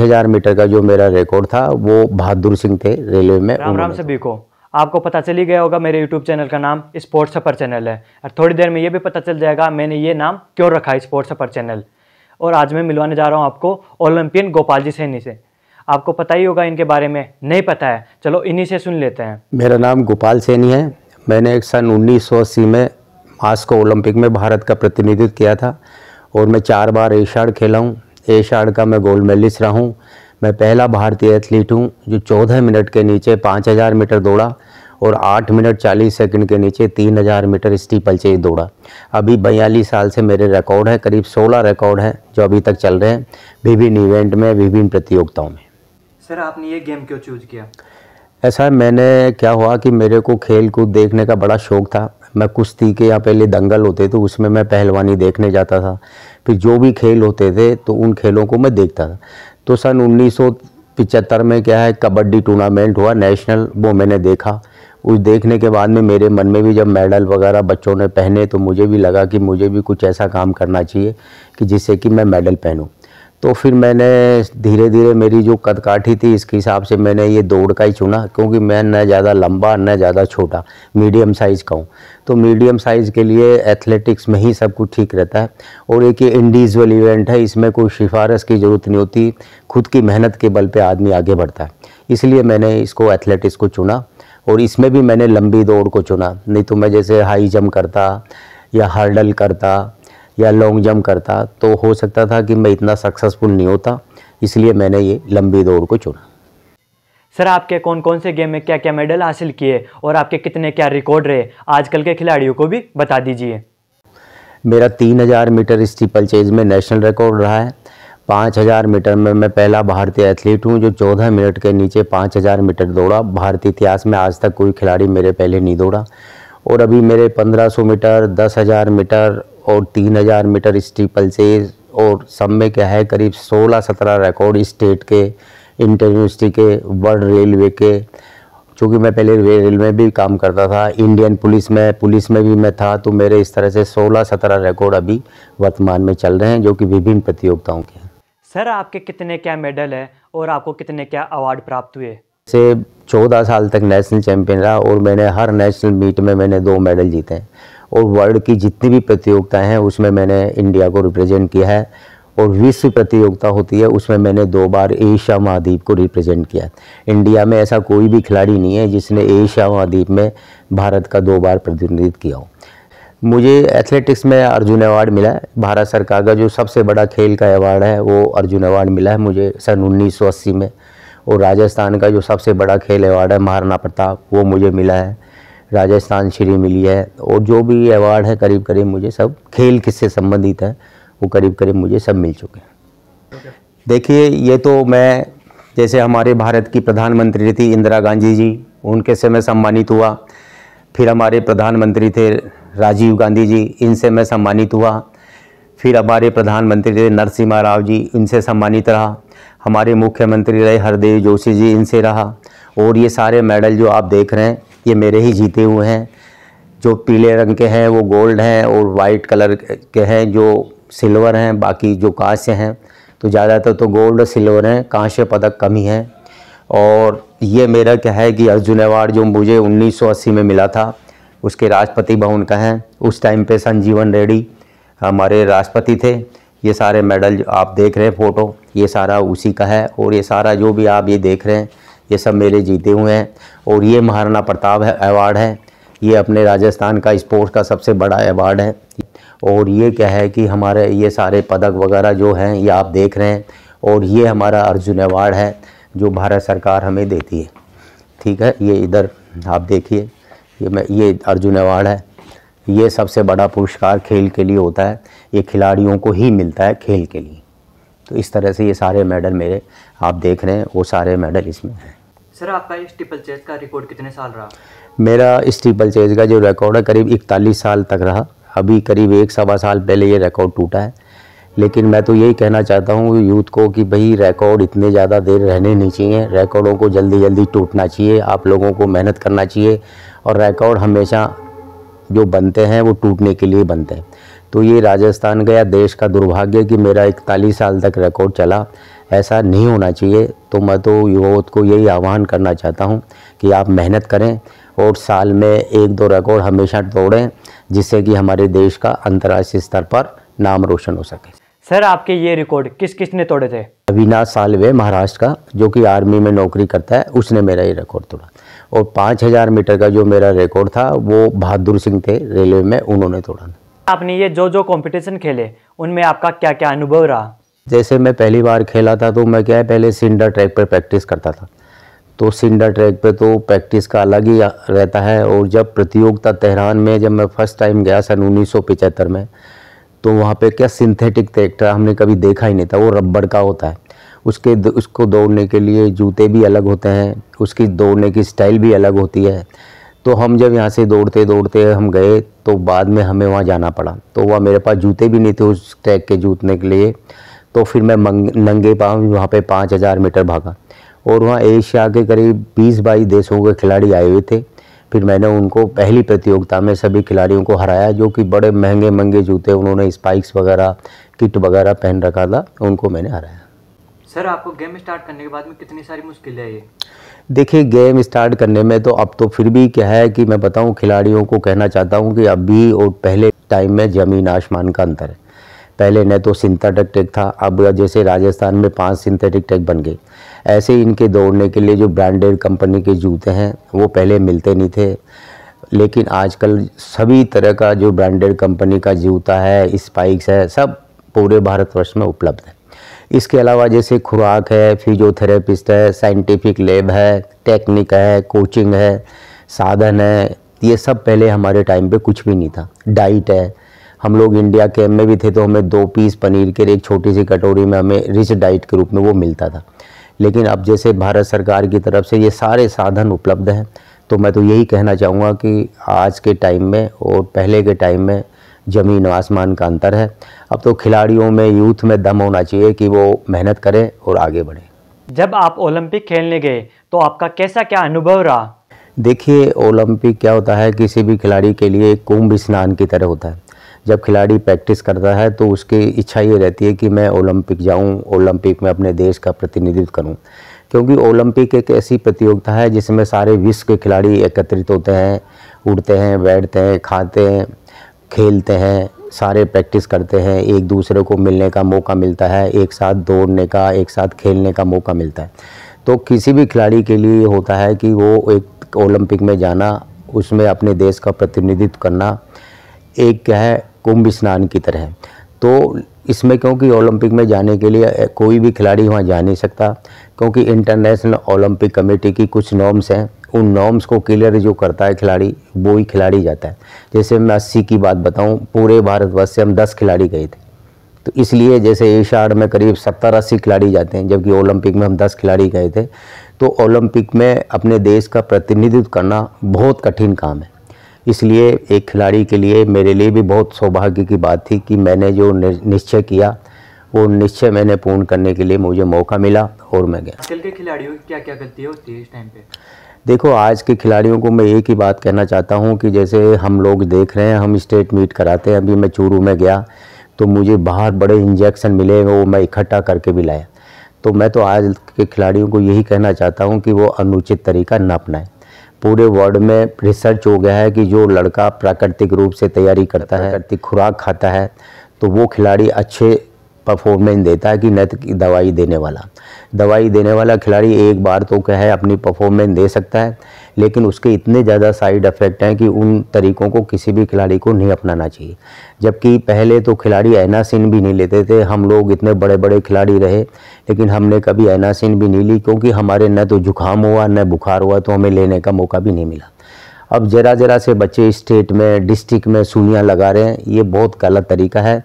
हजार मीटर का जो मेरा रिकॉर्ड था वो बहादुर सिंह थे रेलवे में राम राम सभी को आपको पता चल ही गया होगा मेरे यूट्यूब चैनल का नाम स्पोर्ट्स सफर चैनल है और थोड़ी देर में ये भी पता चल जाएगा मैंने ये नाम क्यों रखा है स्पोर्ट्स सफर चैनल और आज मैं मिलवाने जा रहा हूँ आपको ओलंपियन गोपाल जी सैनी से आपको पता ही होगा इनके बारे में नहीं पता है चलो इन्हीं से सुन लेते हैं मेरा नाम गोपाल सैनी है मैंने एक सन उन्नीस में मास्को ओलंपिक में भारत का प्रतिनिधित्व किया था और मैं चार बार एशियाड खेला हूँ एशियाड का मैं गोल्ड मेडलिस्ट रहा हूँ मैं पहला भारतीय एथलीट हूँ जो चौदह मिनट के नीचे पाँच हज़ार मीटर दौड़ा और आठ मिनट चालीस सेकंड के नीचे तीन हज़ार मीटर स्टीपल चेज दौड़ा अभी बयालीस साल से मेरे रिकॉर्ड हैं करीब सोलह रिकॉर्ड हैं जो अभी तक चल रहे हैं विभिन्न इवेंट में विभिन्न प्रतियोगिताओं में सर आपने ये गेम क्यों चूज किया ऐसा मैंने क्या हुआ कि मेरे को खेल कूद देखने का बड़ा शौक़ था मैं कुश्ती के यहाँ पहले दंगल होते थे तो उसमें मैं पहलवानी देखने जाता था फिर जो भी खेल होते थे तो उन खेलों को मैं देखता था तो सन उन्नीस में क्या है कबड्डी टूर्नामेंट हुआ नेशनल वो मैंने देखा उस देखने के बाद में मेरे मन में भी जब मेडल वगैरह बच्चों ने पहने तो मुझे भी लगा कि मुझे भी कुछ ऐसा काम करना चाहिए कि जिससे कि मैं मेडल पहनूँ तो फिर मैंने धीरे धीरे मेरी जो कदकाठी थी इसके हिसाब से मैंने ये दौड़ का ही चुना क्योंकि मैं न ज़्यादा लंबा न ज़्यादा छोटा मीडियम साइज़ का हूँ तो मीडियम साइज़ के लिए एथलेटिक्स में ही सब कुछ ठीक रहता है और एक ये इंडिविजुअल इवेंट है इसमें कोई सिफारिश की ज़रूरत नहीं होती खुद की मेहनत के बल पर आदमी आगे बढ़ता है इसलिए मैंने इसको एथलेटिक्स को चुना और इसमें भी मैंने लंबी दौड़ को चुना नहीं तो मैं जैसे हाई जम्प करता या हर्डल करता या लॉन्ग जंप करता तो हो सकता था कि मैं इतना सक्सेसफुल नहीं होता इसलिए मैंने ये लंबी दौड़ को चुना सर आपके कौन कौन से गेम में क्या क्या मेडल हासिल किए और आपके कितने क्या रिकॉर्ड रहे आजकल के खिलाड़ियों को भी बता दीजिए मेरा 3000 मीटर स्टीपल चेज में नेशनल रिकॉर्ड रहा है 5000 मीटर में मैं पहला भारतीय एथलीट हूँ जो 14 मिनट के नीचे 5000 मीटर दौड़ा भारतीय इतिहास में आज तक कोई खिलाड़ी मेरे पहले नहीं दौड़ा और अभी मेरे 1500 मीटर 10000 मीटर और 3000 मीटर स्टीपल से और सब में क्या है करीब 16-17 रिकॉर्ड स्टेट के इंटर यूनिवर्सिटी के वर्ल्ड रेलवे के चूँकि मैं पहले रेल में भी काम करता था इंडियन पुलिस में पुलिस में भी मैं था तो मेरे इस तरह से 16-17 रिकॉर्ड अभी वर्तमान में चल रहे हैं जो कि विभिन्न प्रतियोगिताओं के हैं सर आपके कितने क्या मेडल हैं और आपको कितने क्या अवार्ड प्राप्त हुए से 14 साल तक नेशनल चैम्पियन रहा और मैंने हर नेशनल मीट में मैंने दो मेडल जीते हैं और वर्ल्ड की जितनी भी प्रतियोगिताएं हैं उसमें मैंने इंडिया को रिप्रेजेंट किया है और विश्व प्रतियोगिता होती है उसमें मैंने दो बार एशिया महाद्वीप को रिप्रेजेंट किया है इंडिया में ऐसा कोई भी खिलाड़ी नहीं है जिसने एशिया महाद्वीप में भारत का दो बार प्रतिनिधित्व किया हो मुझे एथलेटिक्स में अर्जुन अवार्ड मिला है भारत सरकार का जो सबसे बड़ा खेल का अवार्ड है वो अर्जुन अवार्ड मिला है मुझे सन उन्नीस में और राजस्थान का जो सबसे बड़ा खेल अवार्ड है महाराणा प्रताप वो मुझे मिला है राजस्थान श्री मिली है और जो भी अवार्ड है करीब करीब मुझे सब खेल किससे संबंधित है वो करीब करीब मुझे सब मिल चुके हैं देखिए ये तो मैं जैसे हमारे भारत की प्रधानमंत्री थी इंदिरा गांधी जी उनके से मैं सम्मानित हुआ फिर हमारे प्रधानमंत्री थे राजीव गांधी जी इनसे मैं सम्मानित हुआ फिर हमारे प्रधानमंत्री थे नरसिम्हा राव जी इनसे सम्मानित रहा हमारे मुख्यमंत्री रहे हरदेव जोशी जी इनसे रहा और ये सारे मेडल जो आप देख रहे हैं ये मेरे ही जीते हुए हैं जो पीले रंग के हैं वो गोल्ड हैं और वाइट कलर के हैं जो सिल्वर हैं बाकी जो कांस्य हैं तो ज़्यादातर तो गोल्ड और सिल्वर हैं कांस्य पदक कम ही हैं और ये मेरा क्या है कि अर्जुन अवार्ड जो मुझे 1980 में मिला था उसके राष्ट्रपति भवन का है उस टाइम पे संजीवन रेड्डी हमारे राष्ट्रपति थे ये सारे मेडल आप देख रहे हैं फ़ोटो ये सारा उसी का है और ये सारा जो भी आप ये देख रहे हैं ये सब मेरे जीते हुए हैं और ये महाराणा प्रताप अवार्ड है ये अपने राजस्थान का स्पोर्ट्स का सबसे बड़ा अवार्ड है और ये क्या है कि हमारे ये सारे पदक वगैरह जो हैं ये आप देख रहे हैं और ये हमारा अर्जुन अवार्ड है जो भारत सरकार हमें देती है ठीक है ये इधर आप देखिए ये मैं ये अर्जुन अवार्ड है ये सबसे बड़ा पुरस्कार खेल के लिए होता है ये खिलाड़ियों को ही मिलता है खेल के लिए तो इस तरह से ये सारे मेडल मेरे आप देख रहे हैं वो सारे मेडल इसमें हैं सर आपका इस ट्रिपल चेज का रिकॉर्ड कितने साल रहा मेरा इस ट्रिपल चेज का जो रिकॉर्ड है करीब इकतालीस साल तक रहा अभी करीब एक सवा साल पहले ये रिकॉर्ड टूटा है लेकिन मैं तो यही कहना चाहता हूँ यूथ को कि भाई रिकॉर्ड इतने ज़्यादा देर रहने नहीं चाहिए रिकॉर्डों को जल्दी जल्दी टूटना चाहिए आप लोगों को मेहनत करना चाहिए और रिकॉर्ड हमेशा जो बनते हैं वो टूटने के लिए बनते हैं तो ये राजस्थान का या देश का दुर्भाग्य कि मेरा इकतालीस साल तक रिकॉर्ड चला ऐसा नहीं होना चाहिए तो मैं तो युवाओं को यही आह्वान करना चाहता हूँ कि आप मेहनत करें और साल में एक दो रिकॉर्ड हमेशा तोड़ें जिससे कि हमारे देश का अंतर्राष्ट्रीय स्तर पर नाम रोशन हो सके सर आपके ये रिकॉर्ड किस किस ने तोड़े थे अविनाश सालवे महाराष्ट्र का जो कि आर्मी में नौकरी करता है उसने मेरा ये रिकॉर्ड तोड़ा और पाँच हज़ार मीटर का जो मेरा रिकॉर्ड था वो बहादुर सिंह थे रेलवे में उन्होंने तोड़ा आपने ये जो जो कंपटीशन खेले उनमें आपका क्या क्या अनुभव रहा जैसे मैं पहली बार खेला था तो मैं क्या है पहले सिंडर ट्रैक पर प्रैक्टिस करता था तो सिंडर ट्रैक पे तो प्रैक्टिस का अलग ही रहता है और जब प्रतियोगिता तेहरान में जब मैं फ़र्स्ट टाइम गया सन उन्नीस में तो वहाँ पे क्या सिंथेटिक ट्रैक्टर हमने कभी देखा ही नहीं था वो रबड़ का होता है उसके उसको दौड़ने के लिए जूते भी अलग होते हैं उसकी दौड़ने की स्टाइल भी अलग होती है तो हम जब यहाँ से दौड़ते दौड़ते हम गए तो बाद में हमें वहाँ जाना पड़ा तो वह मेरे पास जूते भी नहीं थे उस ट्रैक के जूतने के लिए तो फिर मैं मंग, नंगे पाँव वहाँ पे पाँच हज़ार मीटर भागा और वहाँ एशिया के करीब बीस बाईस देशों के खिलाड़ी आए हुए थे फिर मैंने उनको पहली प्रतियोगिता में सभी खिलाड़ियों को हराया जो कि बड़े महंगे महंगे जूते उन्होंने स्पाइक्स वगैरह किट वगैरह पहन रखा था उनको मैंने हराया सर आपको गेम स्टार्ट करने के बाद में कितनी सारी मुश्किलें आई देखिए गेम स्टार्ट करने में तो अब तो फिर भी क्या है कि मैं बताऊं खिलाड़ियों को कहना चाहता हूं कि अभी और पहले टाइम में ज़मीन आसमान का अंतर है पहले न तो सिंथेटिक ट्रैक था अब जैसे राजस्थान में पांच सिंथेटिक ट्रैक बन गए ऐसे ही इनके दौड़ने के लिए जो ब्रांडेड कंपनी के जूते हैं वो पहले मिलते नहीं थे लेकिन आजकल सभी तरह का जो ब्रांडेड कंपनी का जूता है स्पाइक्स है सब पूरे भारतवर्ष में उपलब्ध है इसके अलावा जैसे खुराक है फिजियोथेरेपिस्ट है साइंटिफिक लेब है टेक्निक है कोचिंग है साधन है ये सब पहले हमारे टाइम पे कुछ भी नहीं था डाइट है हम लोग इंडिया कैम्प में भी थे तो हमें दो पीस पनीर के एक छोटी सी कटोरी में हमें रिच डाइट के रूप में वो मिलता था लेकिन अब जैसे भारत सरकार की तरफ से ये सारे साधन उपलब्ध हैं तो मैं तो यही कहना चाहूँगा कि आज के टाइम में और पहले के टाइम में ज़मीन आसमान का अंतर है अब तो खिलाड़ियों में यूथ में दम होना चाहिए कि वो मेहनत करें और आगे बढ़ें जब आप ओलंपिक खेलने गए तो आपका कैसा क्या अनुभव रहा देखिए ओलंपिक क्या होता है किसी भी खिलाड़ी के लिए कुंभ स्नान की तरह होता है जब खिलाड़ी प्रैक्टिस करता है तो उसकी इच्छा ये रहती है कि मैं ओलंपिक जाऊं ओलंपिक में अपने देश का प्रतिनिधित्व करूं क्योंकि ओलंपिक एक ऐसी प्रतियोगिता है जिसमें सारे विश्व के खिलाड़ी एकत्रित होते हैं उड़ते हैं बैठते हैं खाते हैं खेलते हैं सारे प्रैक्टिस करते हैं एक दूसरे को मिलने का मौका मिलता है एक साथ दौड़ने का एक साथ खेलने का मौका मिलता है तो किसी भी खिलाड़ी के लिए होता है कि वो एक ओलंपिक में जाना उसमें अपने देश का प्रतिनिधित्व करना एक क्या है कुंभ स्नान की तरह तो इसमें क्योंकि ओलंपिक में जाने के लिए कोई भी खिलाड़ी वहाँ जा नहीं सकता क्योंकि इंटरनेशनल ओलंपिक कमेटी की कुछ नॉर्म्स हैं उन नॉर्म्स को क्लियर जो करता है खिलाड़ी वो ही खिलाड़ी जाता है जैसे मैं अस्सी की बात बताऊँ पूरे भारतवर्ष से हम दस खिलाड़ी गए थे तो इसलिए जैसे एशियाड में करीब सत्तर अस्सी खिलाड़ी जाते हैं जबकि ओलंपिक में हम दस खिलाड़ी गए थे तो ओलंपिक में अपने देश का प्रतिनिधित्व करना बहुत कठिन काम है इसलिए एक खिलाड़ी के लिए मेरे लिए भी बहुत सौभाग्य की बात थी कि मैंने जो निश्चय किया वो निश्चय मैंने पूर्ण करने के लिए मुझे मौका मिला और मैं गया आजकल के खिलाड़ियों की क्या क्या गलतियाँ होती है इस टाइम पे देखो आज के खिलाड़ियों को मैं एक ही बात कहना चाहता हूँ कि जैसे हम लोग देख रहे हैं हम स्टेट मीट कराते हैं अभी मैं चूरू में गया तो मुझे बाहर बड़े इंजेक्शन मिले वो मैं इकट्ठा करके भी लाया तो मैं तो आज के खिलाड़ियों को यही कहना चाहता हूँ कि वो अनुचित तरीका न अपनाएं पूरे वर्ल्ड में रिसर्च हो गया है कि जो लड़का प्राकृतिक रूप से तैयारी करता है प्राकृतिक खुराक खाता है तो वो खिलाड़ी अच्छे परफॉर्मेंस देता है कि नत दवाई देने वाला दवाई देने वाला खिलाड़ी एक बार तो कहे अपनी परफॉर्मेंस दे सकता है लेकिन उसके इतने ज़्यादा साइड इफ़ेक्ट हैं कि उन तरीक़ों को किसी भी खिलाड़ी को नहीं अपनाना चाहिए जबकि पहले तो खिलाड़ी एनासिन भी नहीं लेते थे हम लोग इतने बड़े बड़े खिलाड़ी रहे लेकिन हमने कभी एनासिन भी नहीं ली क्योंकि हमारे न तो जुकाम हुआ न बुखार हुआ तो हमें लेने का मौका भी नहीं मिला अब ज़रा ज़रा से बच्चे स्टेट में डिस्ट्रिक्ट में सुइयाँ लगा रहे हैं ये बहुत गलत तरीका है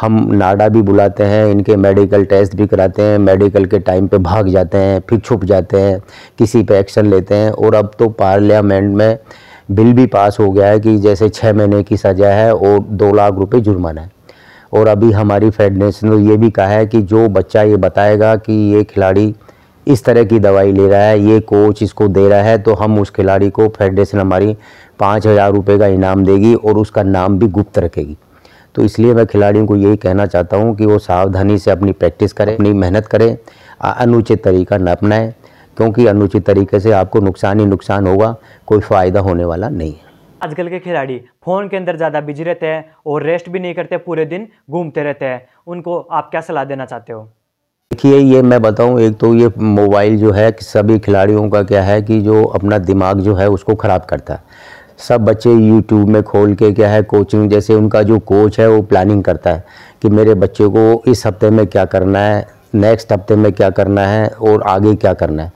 हम नाडा भी बुलाते हैं इनके मेडिकल टेस्ट भी कराते हैं मेडिकल के टाइम पे भाग जाते हैं फिर छुप जाते हैं किसी पे एक्शन लेते हैं और अब तो पार्लियामेंट में बिल भी पास हो गया है कि जैसे छः महीने की सज़ा है और दो लाख रुपये जुर्माना है और अभी हमारी फेडरेशन ने ये भी कहा है कि जो बच्चा ये बताएगा कि ये खिलाड़ी इस तरह की दवाई ले रहा है ये कोच इसको दे रहा है तो हम उस खिलाड़ी को फेडरेशन हमारी पाँच हज़ार रुपये का इनाम देगी और उसका नाम भी गुप्त रखेगी तो इसलिए मैं खिलाड़ियों को यही कहना चाहता हूँ कि वो सावधानी से अपनी प्रैक्टिस करें अपनी मेहनत करें अनुचित तरीका न अपनाएं क्योंकि अनुचित तरीके से आपको नुकसान ही नुकसान होगा कोई फ़ायदा होने वाला नहीं है आजकल के खिलाड़ी फ़ोन के अंदर ज़्यादा बिजी रहते हैं और रेस्ट भी नहीं करते पूरे दिन घूमते रहते हैं उनको आप क्या सलाह देना चाहते हो देखिए ये मैं बताऊं एक तो ये मोबाइल जो है सभी खिलाड़ियों का क्या है कि जो अपना दिमाग जो है उसको ख़राब करता है सब बच्चे यूट्यूब में खोल के क्या है कोचिंग जैसे उनका जो कोच है वो प्लानिंग करता है कि मेरे बच्चे को इस हफ्ते में क्या करना है नेक्स्ट हफ्ते में क्या करना है और आगे क्या करना है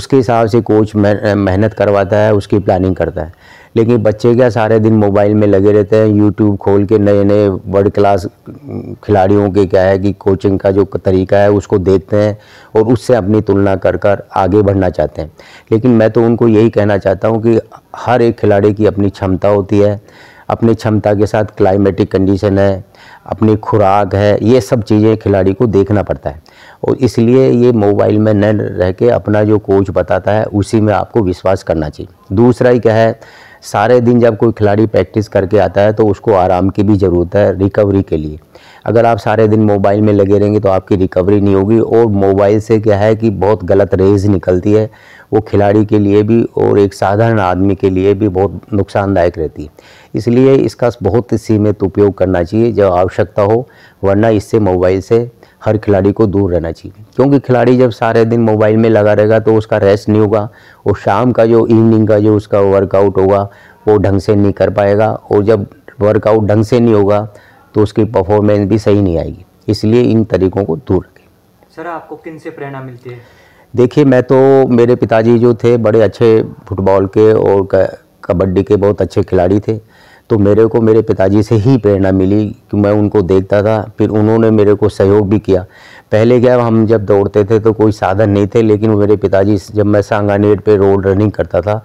उसके हिसाब से कोच मेहनत करवाता है उसकी प्लानिंग करता है लेकिन बच्चे क्या सारे दिन मोबाइल में लगे रहते हैं यूट्यूब खोल के नए नए वर्ल्ड क्लास खिलाड़ियों के क्या है कि कोचिंग का जो तरीका है उसको देखते हैं और उससे अपनी तुलना कर कर आगे बढ़ना चाहते हैं लेकिन मैं तो उनको यही कहना चाहता हूँ कि हर एक खिलाड़ी की अपनी क्षमता होती है अपनी क्षमता के साथ क्लाइमेटिक कंडीशन है अपनी खुराक है ये सब चीज़ें खिलाड़ी को देखना पड़ता है और इसलिए ये मोबाइल में न रह के अपना जो कोच बताता है उसी में आपको विश्वास करना चाहिए दूसरा ही क्या है सारे दिन जब कोई खिलाड़ी प्रैक्टिस करके आता है तो उसको आराम की भी ज़रूरत है रिकवरी के लिए अगर आप सारे दिन मोबाइल में लगे रहेंगे तो आपकी रिकवरी नहीं होगी और मोबाइल से क्या है कि बहुत गलत रेज निकलती है वो खिलाड़ी के लिए भी और एक साधारण आदमी के लिए भी बहुत नुकसानदायक रहती है इसलिए इसका बहुत सीमित उपयोग करना चाहिए जब आवश्यकता हो वरना इससे मोबाइल से हर खिलाड़ी को दूर रहना चाहिए क्योंकि खिलाड़ी जब सारे दिन मोबाइल में लगा रहेगा तो उसका रेस्ट नहीं होगा और शाम का जो इवनिंग का जो उसका वर्कआउट होगा वो ढंग से नहीं कर पाएगा और जब वर्कआउट ढंग से नहीं होगा तो उसकी परफॉर्मेंस भी सही नहीं आएगी इसलिए इन तरीकों को दूर रखें सर आपको किन से प्रेरणा मिलती है देखिए मैं तो मेरे पिताजी जो थे बड़े अच्छे फुटबॉल के और कबड्डी के बहुत अच्छे खिलाड़ी थे तो मेरे को मेरे पिताजी से ही प्रेरणा मिली कि मैं उनको देखता था फिर उन्होंने मेरे को सहयोग भी किया पहले क्या हम जब दौड़ते थे तो कोई साधन नहीं थे लेकिन मेरे पिताजी जब मैं सांगानेर पे रोड रनिंग करता था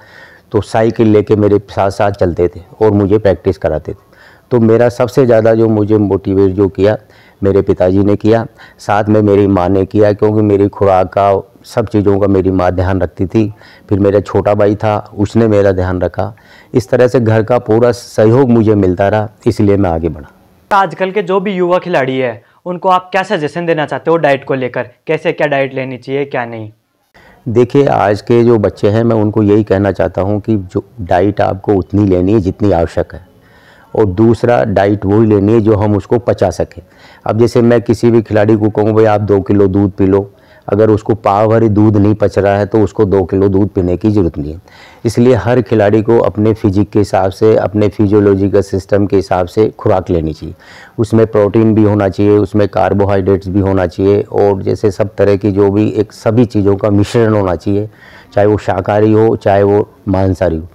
तो साइकिल लेके मेरे साथ साथ चलते थे और मुझे प्रैक्टिस कराते थे तो मेरा सबसे ज़्यादा जो मुझे मोटिवेट जो किया मेरे पिताजी ने किया साथ में मेरी माँ ने किया क्योंकि मेरी खुराक का सब चीज़ों का मेरी माँ ध्यान रखती थी फिर मेरा छोटा भाई था उसने मेरा ध्यान रखा इस तरह से घर का पूरा सहयोग मुझे मिलता रहा इसलिए मैं आगे बढ़ा आजकल के जो भी युवा खिलाड़ी है उनको आप क्या सजेशन देना चाहते हो डाइट को लेकर कैसे क्या डाइट लेनी चाहिए क्या नहीं देखिए आज के जो बच्चे हैं मैं उनको यही कहना चाहता हूँ कि जो डाइट आपको उतनी लेनी है जितनी आवश्यक है और दूसरा डाइट वही लेनी है जो हम उसको पचा सकें अब जैसे मैं किसी भी खिलाड़ी को कहूँ भाई आप दो किलो दूध पी लो अगर उसको पाव भरी दूध नहीं पच रहा है तो उसको दो किलो दूध पीने की ज़रूरत नहीं है इसलिए हर खिलाड़ी को अपने फिजिक के हिसाब से अपने फिजियोलॉजिकल सिस्टम के हिसाब से खुराक लेनी चाहिए उसमें प्रोटीन भी होना चाहिए उसमें कार्बोहाइड्रेट्स भी होना चाहिए और जैसे सब तरह की जो भी एक सभी चीज़ों का मिश्रण होना चाहिए चाहे वो शाकाहारी हो चाहे वो मांसाहारी हो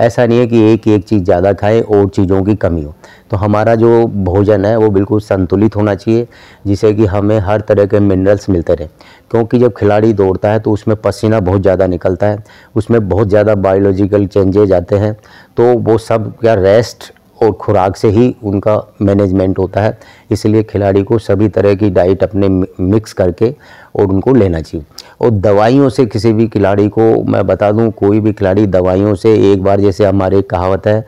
ऐसा नहीं है कि एक एक चीज़ ज़्यादा खाएं और चीज़ों की कमी हो तो हमारा जो भोजन है वो बिल्कुल संतुलित होना चाहिए जिससे कि हमें हर तरह के मिनरल्स मिलते रहें क्योंकि जब खिलाड़ी दौड़ता है तो उसमें पसीना बहुत ज़्यादा निकलता है उसमें बहुत ज़्यादा बायोलॉजिकल चेंजेज आते हैं तो वो सब क्या रेस्ट और खुराक से ही उनका मैनेजमेंट होता है इसलिए खिलाड़ी को सभी तरह की डाइट अपने मिक्स करके और उनको लेना चाहिए और दवाइयों से किसी भी खिलाड़ी को मैं बता दूं कोई भी खिलाड़ी दवाइयों से एक बार जैसे हमारे कहावत है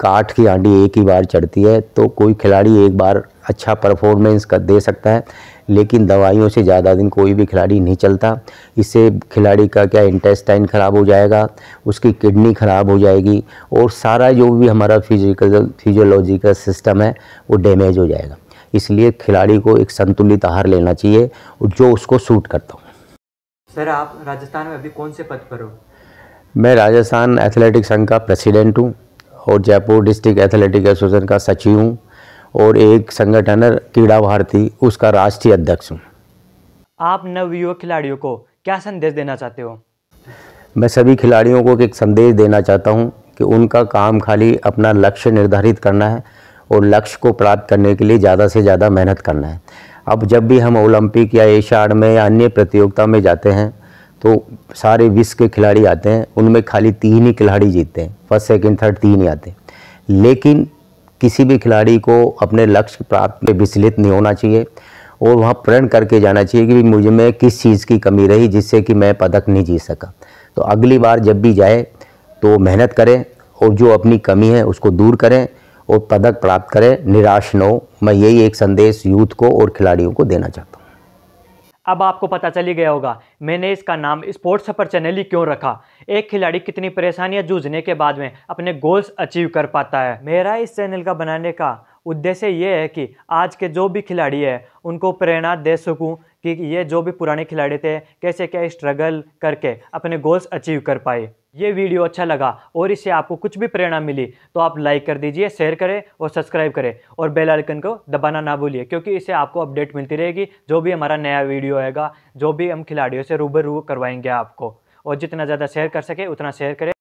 काठ की आंडी एक ही बार चढ़ती है तो कोई खिलाड़ी एक बार अच्छा परफॉर्मेंस कर दे सकता है लेकिन दवाइयों से ज़्यादा दिन कोई भी खिलाड़ी नहीं चलता इससे खिलाड़ी का क्या इंटेस्टाइन ख़राब हो जाएगा उसकी किडनी ख़राब हो जाएगी और सारा जो भी हमारा फिजिकल फिजियोलॉजिकल सिस्टम है वो डैमेज हो जाएगा इसलिए खिलाड़ी को एक संतुलित आहार लेना चाहिए जो उसको सूट करता हो सर आप राजस्थान में अभी कौन से पद पर हो मैं राजस्थान एथलेटिक संघ का प्रेसिडेंट हूँ और जयपुर डिस्ट्रिक्ट एथलेटिक एसोसिएशन का सचिव हूँ और एक संगठन क्रीड़ा भारती उसका राष्ट्रीय अध्यक्ष हूँ आप नवयुवक खिलाड़ियों को क्या संदेश देना चाहते हो मैं सभी खिलाड़ियों को एक संदेश देना चाहता हूँ कि उनका काम खाली अपना लक्ष्य निर्धारित करना है और लक्ष्य को प्राप्त करने के लिए ज़्यादा से ज़्यादा मेहनत करना है अब जब भी हम ओलंपिक या एशियाड में या अन्य प्रतियोगिता में जाते हैं तो सारे विश्व के खिलाड़ी आते हैं उनमें खाली तीन ही खिलाड़ी जीतते हैं फर्स्ट सेकेंड थर्ड तीन ही आते हैं लेकिन किसी भी खिलाड़ी को अपने लक्ष्य प्राप्त में विचलित नहीं होना चाहिए और वहाँ प्रण करके जाना चाहिए कि मुझे में किस चीज़ की कमी रही जिससे कि मैं पदक नहीं जीत सका तो अगली बार जब भी जाए तो मेहनत करें और जो अपनी कमी है उसको दूर करें और पदक प्राप्त करें निराश न हो मैं यही एक संदेश यूथ को और खिलाड़ियों को देना चाहता हूँ अब आपको पता चली गया होगा मैंने इसका नाम स्पोर्ट्स सफर चैनल ही क्यों रखा एक खिलाड़ी कितनी परेशानियां जूझने के बाद में अपने गोल्स अचीव कर पाता है मेरा इस चैनल का बनाने का उद्देश्य ये है कि आज के जो भी खिलाड़ी है उनको प्रेरणा दे सकूं कि ये जो भी पुराने खिलाड़ी थे कैसे क्या स्ट्रगल करके अपने गोल्स अचीव कर पाए ये वीडियो अच्छा लगा और इससे आपको कुछ भी प्रेरणा मिली तो आप लाइक कर दीजिए शेयर करें और सब्सक्राइब करें और बेल आइकन को दबाना ना भूलिए क्योंकि इससे आपको अपडेट मिलती रहेगी जो भी हमारा नया वीडियो आएगा जो भी हम खिलाड़ियों से रूबरू करवाएंगे आपको और जितना ज़्यादा शेयर कर सके उतना शेयर करें